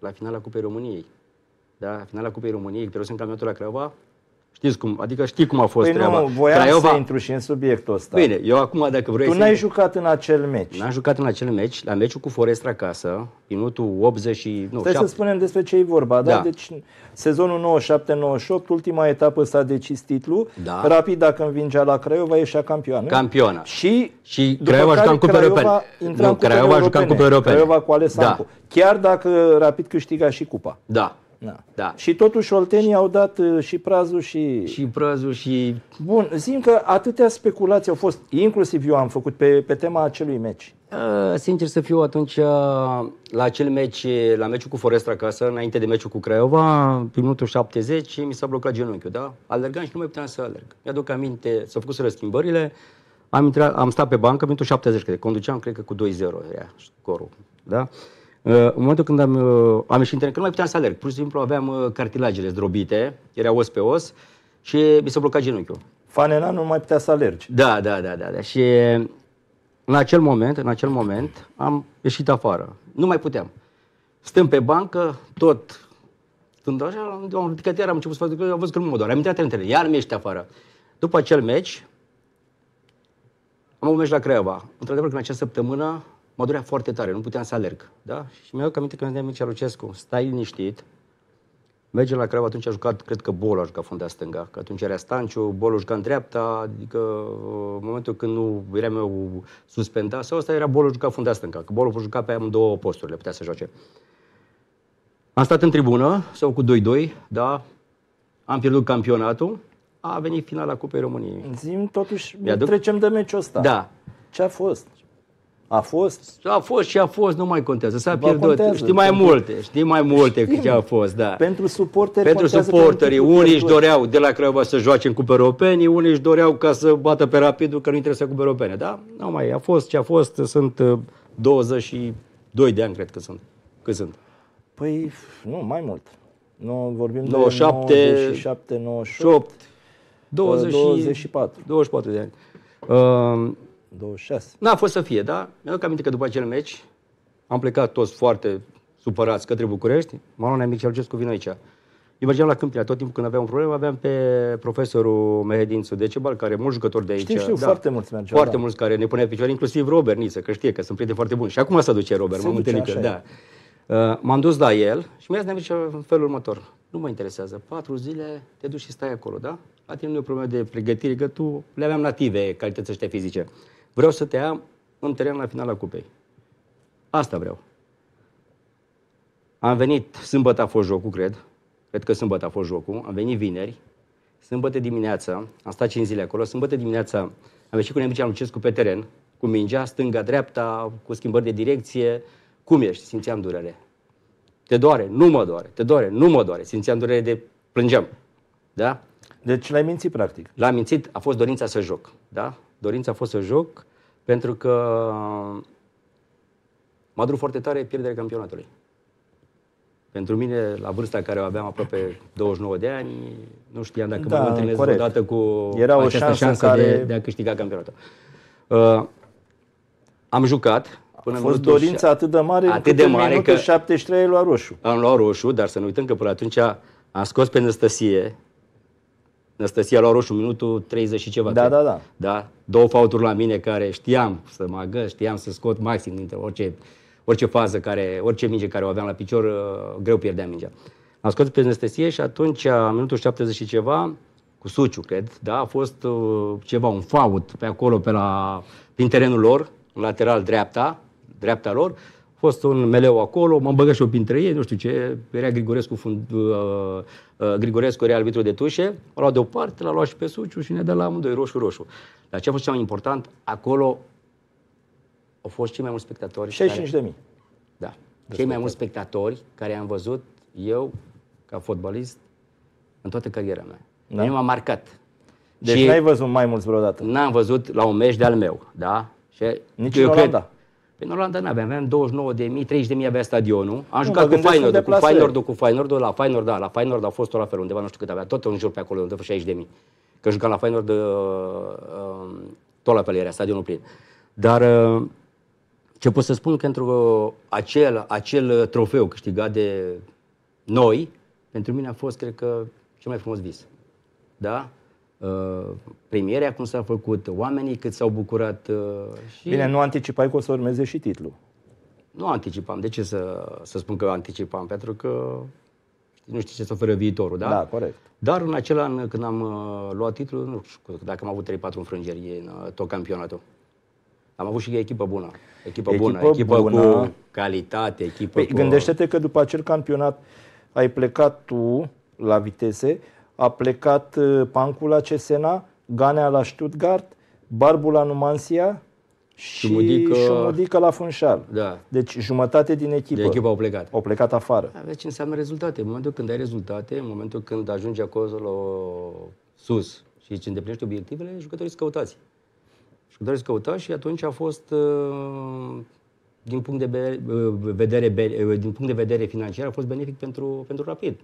la finala Cupei României. Da? Finala Cupei României, pierdeți în campionatul la Craiova, Știți cum, adică știi cum a fost păi treaba. nu, voiam Craiova... să intru și în subiectul ăsta. Bine, eu acum dacă vrei Tu n-ai să... jucat în acel meci. N-am jucat în acel meci, la meciul cu Forest acasă, minutul 80 și... Nu, Stai 7. să spunem despre ce e vorba, da? da. Deci sezonul 97-98, ultima etapă s-a decis titlul. Da. Rapid, dacă învingea la Craiova, ieșea campioană. Campioană. Și, și Craiova juca în Cupe Europene. Nu, Craiova juca în Cupe Europene. Craiova cu Alessancu. Da. Chiar dacă Rapid câștiga și cupa. Da. Da. da. Și totuși oltenii și, au dat uh, și prazul și... Și prazul și... Bun, zic că atâtea speculații au fost, inclusiv eu am făcut pe, pe tema acelui meci. Uh, sincer să fiu, atunci uh, la acel meci, la meciul cu Forestra acasă, înainte de meciul cu Craiova, minutul 70, mi s-a blocat genunchiul, da? Alergam și nu mai puteam să alerg. Mi-aduc aminte, s-au făcut să schimbările, am, intrat, am stat pe bancă, minutul 70, cred, conduceam, cred că cu 2-0 scorul, da? În momentul când am, uh, am ieșit în teren, că nu mai puteam să alerg, pur și simplu aveam uh, cartilagele zdrobite, era os pe os și mi s-a blocat genunchiul. Fanena nu mai putea să alergi. Da, da, da, da, da. Și în acel moment, în acel moment, am ieșit afară. Nu mai puteam. Stăm pe bancă, tot când așa, am ridicat iar, am început să fac, am văzut că nu mă doar. am intrat în teren, iar mi ieșit afară. După acel meci, am avut meci la Craiova. Într-adevăr că în acea săptămână mă durea foarte tare, nu puteam să alerg. Da? Și mi-aduc aminte când îmi Mircea Lucescu, stai liniștit, merge la Craiova, atunci a jucat, cred că Bolo a jucat funda stânga, că atunci era Stanciu, Bolo juca în dreapta, adică în momentul când nu era meu suspendat, sau asta era Bolo juca funda stânga, că Bolo juca pe amândouă posturile, putea să joace. Am stat în tribună, sau cu 2-2, da, am pierdut campionatul, a venit finala Cupei României. Zim, totuși, trecem de meciul ăsta. Da. Ce a fost? A fost? A fost și a fost, nu mai contează. S-a pierdut. Contează, știi mai multe, știi mai multe știm. ce a fost, da. Pentru suporteri Pentru suporterii, pentru unii își doreau de la Craiova să joace în Cupe Europene, unii își doreau ca să bată pe Rapidul că nu interesa Cupe Europene, da? Nu mai, a fost ce a fost, sunt 22 uh, de ani, cred că sunt. Cât sunt? Păi, nu, mai mult. Nu vorbim 97, de 97, 98, 20, 24. 24 de ani. Uh, 26. N-a fost să fie, da? Mi-aduc aminte că după acel meci am plecat toți foarte supărați către București. M-a luat Mic cu vin aici. Eu mergeam la câmpia tot timpul când aveam un problemă, aveam pe profesorul Mehedin Sudecebal, care e mult jucător de aici. Știu, știu, da, foarte mulți mergeau. Foarte da. mulți care ne punea picioare, inclusiv Robert Niță, că știe că sunt prieteni foarte buni. Și acum s-a duce Robert, m-am întâlnit da. Uh, m-am dus la el și mi-a zis în felul următor. Nu mă interesează, patru zile te duci și stai acolo, da? La tine nu e o problemă de pregătire, că tu le aveam native calități ăștia fizice. Vreau să te am în teren la finala cupei. Asta vreau. Am venit, sâmbătă a fost jocul, cred. Cred că sâmbătă a fost jocul. Am venit vineri, sâmbătă dimineața, am stat 5 zile acolo, sâmbătă dimineața am ieșit cu Nemicea Lucescu pe teren, cu mingea, stânga, dreapta, cu schimbări de direcție. Cum ești? Simțeam durere. Te doare? Nu mă doare. Te doare? Nu mă doare. Simțeam durere de plângeam. Da? Deci l-ai mințit, practic. L-am mințit, a fost dorința să joc. Da? dorința a fost să joc, pentru că m-a durut foarte tare pierderea campionatului. Pentru mine, la vârsta care o aveam, aproape 29 de ani, nu știam dacă da, mă întâlnesc corect. odată cu Era o șansă, șansă care... de, de a câștiga campionatul. Uh, am jucat, până a fost dorința atât de mare atât de mare că 73 ai luat roșu. Am luat roșu, dar să nu uităm că până atunci am scos pe Năstăsie Năstăsia la roșu, minutul 30 și ceva. Da, da, da. da? Două fauturi la mine care știam să mă agă, știam să scot maxim dintre orice, orice fază, care, orice minge care o aveam la picior, uh, greu pierdeam mingea. Am scos pe Năstăsie și atunci, în uh, minutul 70 și ceva, cu Suciu, cred, da, a fost uh, ceva, un faut pe acolo, pe la, prin terenul lor, lateral dreapta, dreapta lor, fost un meleu acolo, m-am băgat și eu printre ei, nu știu ce, era Grigorescu, fund, uh, uh, Grigorescu era arbitru de tușe, l-a luat deoparte, o l-a luat și pe Suciu și ne dat la amândoi roșu-roșu. Dar ce a fost cel mai important, acolo au fost cei mai mulți spectatori. 65.000. care... Da. De cei mai mulți spectatori care am văzut eu, ca fotbalist, în toată cariera mea. Da. Nu m-a marcat. Deci și n-ai văzut mai mulți vreodată? N-am văzut la un meci de-al meu, da? Și Nici eu în Olanda. Cred, pe în Olanda nu aveam, aveam 29.000, 30.000 avea stadionul. Am nu, jucat cu Feyenoord, cu Feyenoord, cu Feyenoord, la Feyenoord, da, la Feyenoord a fost tot la fel, undeva nu știu cât avea, tot în jur pe acolo, undeva 60.000. Că jucam la Feyenoord, uh, uh, tot la fel era stadionul plin. Dar uh, ce pot să spun că pentru uh, acel, acel uh, trofeu câștigat de noi, pentru mine a fost, cred că, cel mai frumos vis. Da? Uh, premierea cum s-a făcut, oamenii cât s-au bucurat. Uh, și... Bine, nu anticipai că o să urmeze și titlul. Nu anticipam. De ce să, să spun că anticipam? Pentru că nu știu ce să oferă viitorul, da? Da, corect. Dar în acel an, când am uh, luat titlul, nu știu dacă am avut 3-4 înfrângeri în tot campionatul. Am avut și echipă bună. Echipă, echipă bună, echipă bună. cu calitate, echipă păi, cu... Gândește-te că după acel campionat ai plecat tu la vitese, a plecat uh, Pancu la Cesena, Ganea la Stuttgart, Barbu la Numansia și Șumudică, Șumudică la Funșal. Da. Deci jumătate din echipă. De echipă au plecat. Au plecat afară. Da, deci înseamnă rezultate. În momentul când ai rezultate, în momentul când ajungi acolo sus și îți îndeplinești obiectivele, jucătorii sunt căutați. Jucătorii sunt căutați și atunci a fost uh, din punct de uh, vedere, din punct de vedere financiar a fost benefic pentru, pentru Rapid.